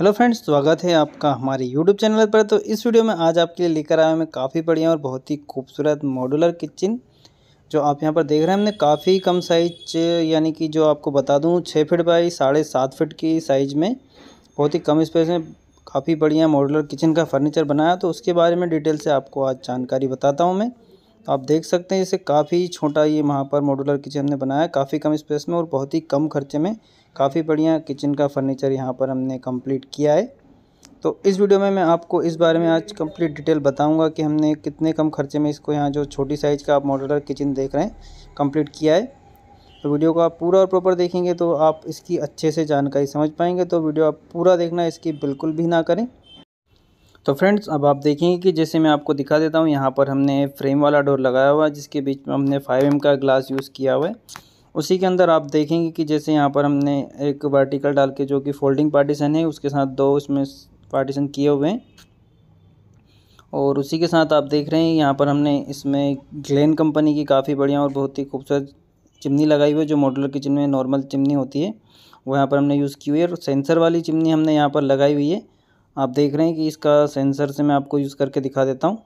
hello friends स्वागत है आपका हमारे यूट्यूब चैनल पर तो इस वीडियो में आज आपके लिए लेकर आया मैं काफ़ी बढ़िया और बहुत ही खूबसूरत मॉडुलर किचन जो आप यहां पर देख रहे हैं हमने काफ़ी कम साइज यानी कि जो आपको बता दूं छः फिट बाई साढ़े सात फिट की साइज़ में बहुत ही कम स्पेस में काफ़ी बढ़िया मॉडुलर किचन का फर्नीचर बनाया तो उसके बारे में डिटेल से आपको आज जानकारी बताता हूँ मैं तो आप देख सकते हैं जैसे काफ़ी छोटा ये वहाँ पर मॉडुलर किचन हमने बनाया काफ़ी कम स्पेस में और बहुत ही कम खर्चे में काफ़ी बढ़िया किचन का फर्नीचर यहाँ पर हमने कंप्लीट किया है तो इस वीडियो में मैं आपको इस बारे में आज कंप्लीट डिटेल बताऊंगा कि हमने कितने कम खर्चे में इसको यहाँ जो छोटी साइज़ का आप मॉडलर किचन देख रहे हैं कंप्लीट किया है तो वीडियो को आप पूरा और प्रॉपर देखेंगे तो आप इसकी अच्छे से जानकारी समझ पाएंगे तो वीडियो आप पूरा देखना इसकी बिल्कुल भी ना करें तो फ्रेंड्स अब आप देखेंगे कि जैसे मैं आपको दिखा देता हूँ यहाँ पर हमने फ्रेम वाला डोर लगाया हुआ है जिसके बीच में हमने फाइव एम का ग्लास यूज़ किया हुआ है उसी के अंदर आप देखेंगे कि जैसे यहाँ पर हमने एक वर्टिकल डाल के जो कि फोल्डिंग पार्टीशन है उसके साथ दो उसमें पार्टीशन किए हुए हैं और उसी के साथ आप देख रहे हैं यहाँ पर हमने इसमें ग्लेन कंपनी की काफ़ी बढ़िया और बहुत ही खूबसूरत चिमनी लगाई हुई है जो मॉडलर किचन में नॉर्मल चिमनी होती है वो यहाँ पर हमने यूज़ की हुई है और सेंसर वाली चिमनी हमने यहाँ पर लगाई हुई है आप देख रहे हैं कि इसका सेंसर से मैं आपको यूज़ करके दिखा देता हूँ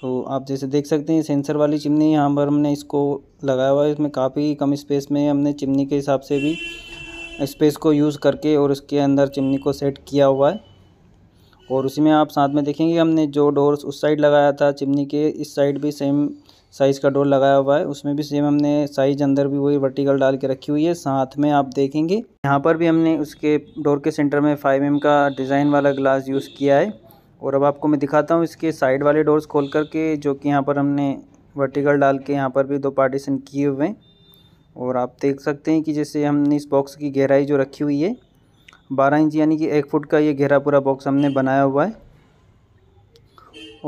तो आप जैसे देख सकते हैं सेंसर वाली चिमनी यहाँ पर हमने इसको लगाया हुआ है इसमें काफ़ी कम स्पेस में हमने चिमनी के हिसाब से भी स्पेस को यूज़ करके और उसके अंदर चिमनी को सेट किया हुआ है और उसी में आप साथ में देखेंगे हमने जो डोर्स उस साइड लगाया था चिमनी के इस साइड भी सेम साइज़ का डोर लगाया हुआ है उसमें भी सेम हमने साइज अंदर भी वही वर्टिकल डाल के रखी हुई है साथ में आप देखेंगे यहाँ पर भी हमने उसके डोर के सेंटर में फाइव एम का डिज़ाइन वाला ग्लास यूज़ किया है और अब आपको मैं दिखाता हूँ इसके साइड वाले डोर्स खोल करके जो कि यहाँ पर हमने वर्टिकल डाल के यहाँ पर भी दो पार्टीशन किए हुए हैं और आप देख सकते हैं कि जैसे हमने इस बॉक्स की गहराई जो रखी हुई है बारह इंच यानी कि एक फुट का ये गहरा पूरा बॉक्स हमने बनाया हुआ है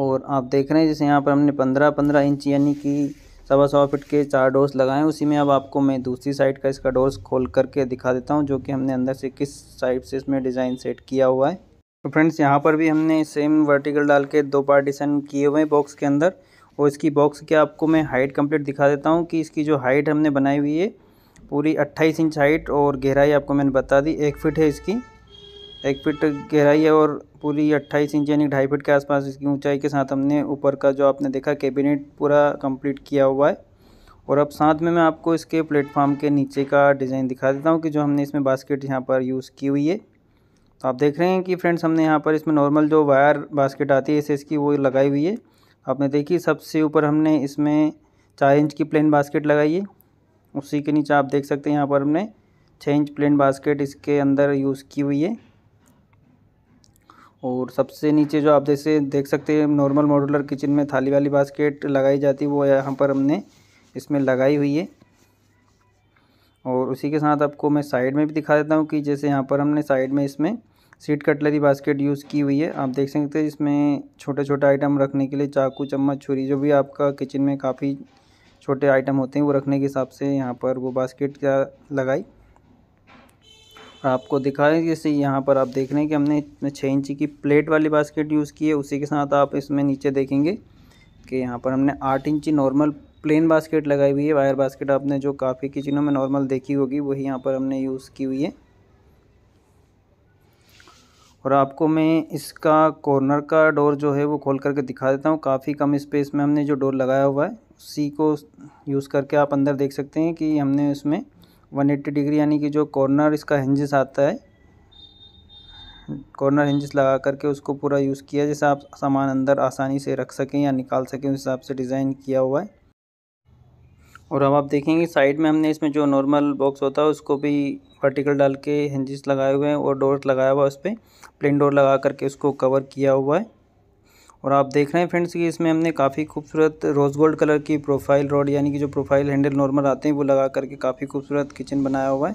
और आप देख रहे हैं जैसे यहाँ पर हमने पंद्रह पंद्रह इंच यानी कि सवा सवा फिट के चार डोर्स लगाए उसी में अब आपको मैं दूसरी साइड का इसका डोर्स खोल करके दिखा देता हूँ जो कि हमने अंदर से किस साइड से इसमें डिज़ाइन सेट किया हुआ है तो फ्रेंड्स यहाँ पर भी हमने सेम वर्टिकल डाल के दो पार्टीशन किए हुए हैं बॉक्स के अंदर और इसकी बॉक्स की आपको मैं हाइट कंप्लीट दिखा देता हूँ कि इसकी जो हाइट हमने बनाई हुई है पूरी 28 इंच हाइट और गहराई आपको मैंने बता दी एक फिट है इसकी एक फिट गहराई है और पूरी 28 इंच यानी ढाई फिट के आसपास इसकी ऊंचाई के साथ हमने ऊपर का जो आपने देखा कैबिनेट पूरा कंप्लीट किया हुआ है और अब साथ में मैं आपको इसके प्लेटफॉर्म के नीचे का डिज़ाइन दिखा देता हूँ कि जो हमने इसमें बास्केट यहाँ पर यूज़ की हुई है तो आप देख रहे हैं कि फ्रेंड्स हमने यहाँ पर इसमें नॉर्मल जो वायर बास्केट आती है एस की वो लगाई हुई है आपने देखी सबसे ऊपर हमने इसमें चार इंच की प्लेन बास्केट लगाई है उसी के नीचे आप देख सकते हैं यहाँ पर हमने छः इंच प्लेन बास्केट इसके अंदर यूज़ की हुई है और सबसे नीचे जो आप जैसे देख सकते हैं नॉर्मल मॉडुलर किचन में थाली वाली बास्केट लगाई जाती है वो यहाँ पर हमने इसमें लगाई हुई है और उसी के साथ आपको मैं साइड में भी दिखा देता हूँ कि जैसे यहाँ पर हमने साइड में इसमें सीट कटलरी बास्केट यूज़ की हुई है आप देख सकते हैं इसमें छोटे छोटे आइटम रखने के लिए चाकू चम्मच छुरी जो भी आपका किचन में काफ़ी छोटे आइटम होते हैं वो रखने के हिसाब से यहाँ पर वो बास्केट क्या लगाई आपको दिखाएं जैसे यहाँ पर आप देख रहे हैं कि हमने छः इंची की प्लेट वाली बास्केट यूज़ की है उसी के साथ आप इसमें नीचे देखेंगे कि यहाँ पर हमने आठ इंची नॉर्मल प्लेन बास्केट लगाई हुई है वायर बास्केट आपने जो काफ़ी किचनों में नॉर्मल देखी होगी वही यहाँ पर हमने यूज़ की हुई है और आपको मैं इसका कॉर्नर का डोर जो है वो खोल करके दिखा देता हूँ काफ़ी कम स्पेस में हमने जो डोर लगाया हुआ है उसी को यूज़ करके आप अंदर देख सकते हैं कि हमने उसमें 180 डिग्री यानी कि जो कॉर्नर इसका हिंजस आता है कॉर्नर हिंजस लगा करके उसको पूरा यूज़ किया जैसे आप सामान अंदर आसानी से रख सकें या निकाल सकें उस हिसाब से डिज़ाइन किया हुआ है और अब आप देखेंगे साइड में हमने इसमें जो नॉर्मल बॉक्स होता है उसको भी वर्टिकल डाल के हिंजिस लगाए हुए हैं और डोर लगाया हुआ है उस पर प्लेन डोर लगा करके उसको कवर किया हुआ है और आप देख रहे हैं फ्रेंड्स कि इसमें हमने काफ़ी खूबसूरत रोज़ गोल्ड कलर की प्रोफाइल रॉड यानी कि जो प्रोफाइल हैंडल नॉर्मल आते हैं वो लगा करके काफ़ी खूबसूरत किचन बनाया हुआ है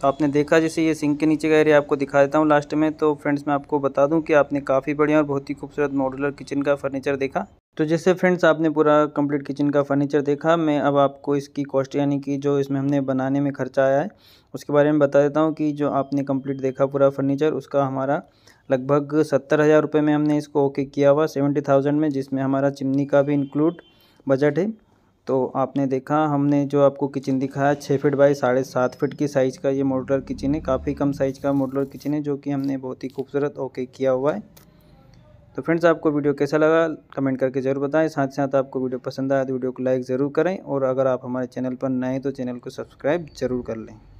तो आपने देखा जैसे ये सिंक के नीचे का एरिया आपको दिखा देता हूँ लास्ट में तो फ्रेंड्स मैं आपको बता दूँ कि आपने काफ़ी बढ़िया और बहुत ही खूबसूरत मॉडुलर किचन का फर्नीचर देखा तो जैसे फ्रेंड्स आपने पूरा कंप्लीट किचन का फर्नीचर देखा मैं अब आपको इसकी कॉस्ट यानी कि जो इसमें हमने बनाने में खर्चा आया है उसके बारे में बता देता हूँ कि जो आपने कंप्लीट देखा पूरा फर्नीचर उसका हमारा लगभग सत्तर हज़ार रुपये में हमने इसको ओके किया हुआ सेवेंटी थाउजेंड में जिसमें हमारा चिमनी का भी इंक्लूड बजट है तो आपने देखा हमने जो आपको किचन दिखाया छः फिट बाई साढ़े सात फिट की साइज़ का ये मॉडलर किचन है काफ़ी कम साइज़ का मॉडलर किचन है जो कि हमने बहुत ही खूबसूरत ओके किया हुआ है तो फ्रेंड्स आपको वीडियो कैसा लगा कमेंट करके ज़रूर बताएं साथ ही साथ आपको वीडियो पसंद आए तो वीडियो को लाइक ज़रूर करें और अगर आप हमारे चैनल पर नए हैं तो चैनल को सब्सक्राइब ज़रूर कर लें